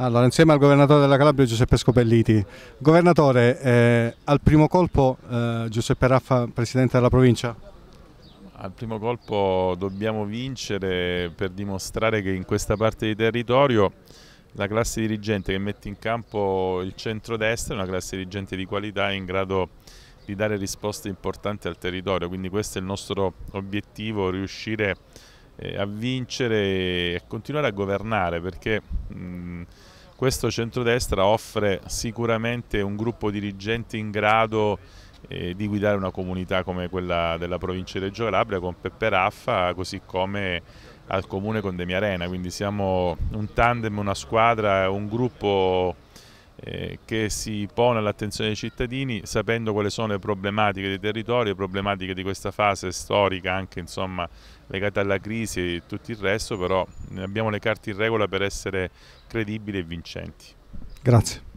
Allora, insieme al governatore della Calabria Giuseppe Scopelliti. Governatore, eh, al primo colpo eh, Giuseppe Raffa, Presidente della provincia? Al primo colpo dobbiamo vincere per dimostrare che in questa parte di territorio la classe dirigente che mette in campo il centro-destra è una classe dirigente di qualità in grado di dare risposte importanti al territorio, quindi questo è il nostro obiettivo, riuscire a a vincere e continuare a governare perché mh, questo centrodestra offre sicuramente un gruppo dirigente in grado eh, di guidare una comunità come quella della provincia di Reggio Calabria con Peppe Raffa così come al comune con Demiarena quindi siamo un tandem, una squadra, un gruppo eh, che si pone all'attenzione dei cittadini sapendo quali sono le problematiche dei territori, le problematiche di questa fase storica anche insomma, legata alla crisi e tutto il resto, però abbiamo le carte in regola per essere credibili e vincenti. Grazie.